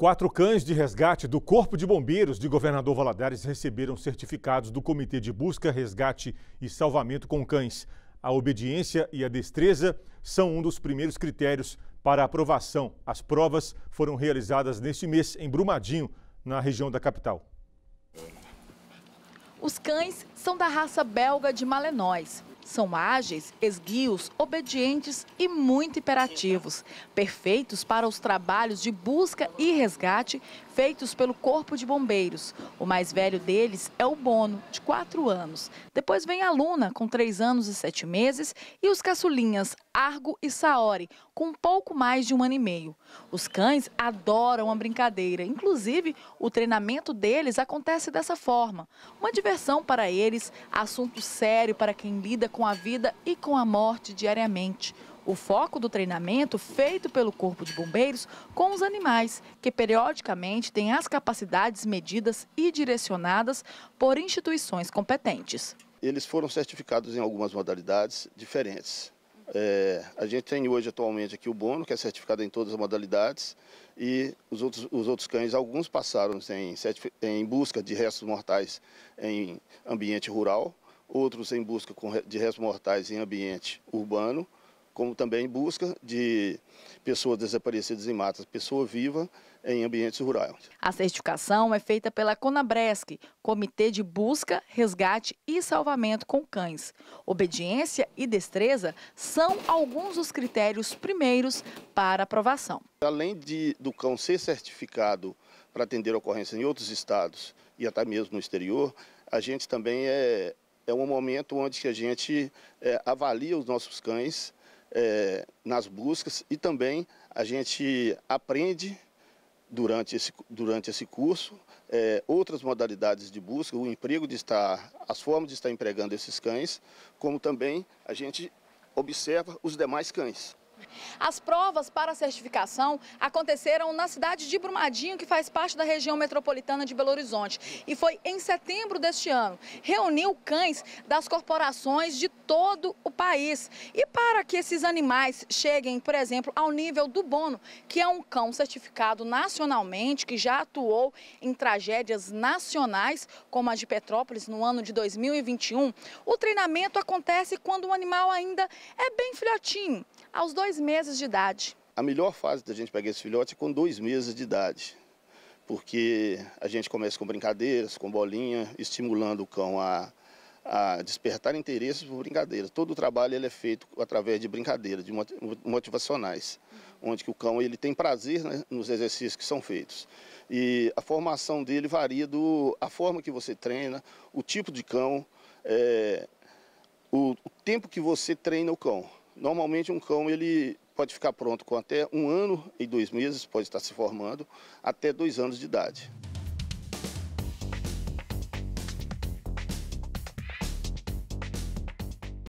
Quatro cães de resgate do Corpo de Bombeiros de Governador Valadares receberam certificados do Comitê de Busca, Resgate e Salvamento com Cães. A obediência e a destreza são um dos primeiros critérios para aprovação. As provas foram realizadas neste mês em Brumadinho, na região da capital. Os cães são da raça belga de malenóis. São ágeis, esguios, obedientes e muito tá. imperativos, perfeitos para os trabalhos de busca e resgate feitos pelo Corpo de Bombeiros. O mais velho deles é o Bono, de 4 anos. Depois vem a Luna, com 3 anos e 7 meses, e os caçulinhas Argo e Saori, com pouco mais de um ano e meio. Os cães adoram a brincadeira, inclusive o treinamento deles acontece dessa forma. Uma diversão para eles, assunto sério para quem lida com a vida e com a morte diariamente o foco do treinamento feito pelo Corpo de Bombeiros com os animais, que periodicamente têm as capacidades medidas e direcionadas por instituições competentes. Eles foram certificados em algumas modalidades diferentes. É, a gente tem hoje atualmente aqui o Bono, que é certificado em todas as modalidades, e os outros, os outros cães, alguns passaram em, em busca de restos mortais em ambiente rural, outros em busca de restos mortais em ambiente urbano, como também busca de pessoas desaparecidas em matas, pessoa viva em ambientes rurais. A certificação é feita pela Conabresc, Comitê de Busca, Resgate e Salvamento com Cães. Obediência e destreza são alguns dos critérios primeiros para aprovação. Além de, do cão ser certificado para atender ocorrências em outros estados e até mesmo no exterior, a gente também é, é um momento onde a gente é, avalia os nossos cães é, nas buscas e também a gente aprende durante esse, durante esse curso é, outras modalidades de busca, o emprego de estar, as formas de estar empregando esses cães, como também a gente observa os demais cães. As provas para certificação aconteceram na cidade de Brumadinho, que faz parte da região metropolitana de Belo Horizonte, e foi em setembro deste ano. Reuniu cães das corporações de todo o país. E para que esses animais cheguem, por exemplo, ao nível do Bono, que é um cão certificado nacionalmente, que já atuou em tragédias nacionais, como a de Petrópolis no ano de 2021, o treinamento acontece quando o animal ainda é bem filhotinho, aos dois dois meses de idade. A melhor fase da gente pegar esse filhote é com dois meses de idade, porque a gente começa com brincadeiras, com bolinha, estimulando o cão a, a despertar interesse por brincadeira. Todo o trabalho ele é feito através de brincadeiras, de motivacionais, onde que o cão ele tem prazer né, nos exercícios que são feitos. E a formação dele varia do a forma que você treina, o tipo de cão, é, o, o tempo que você treina o cão. Normalmente um cão ele pode ficar pronto com até um ano e dois meses, pode estar se formando, até dois anos de idade.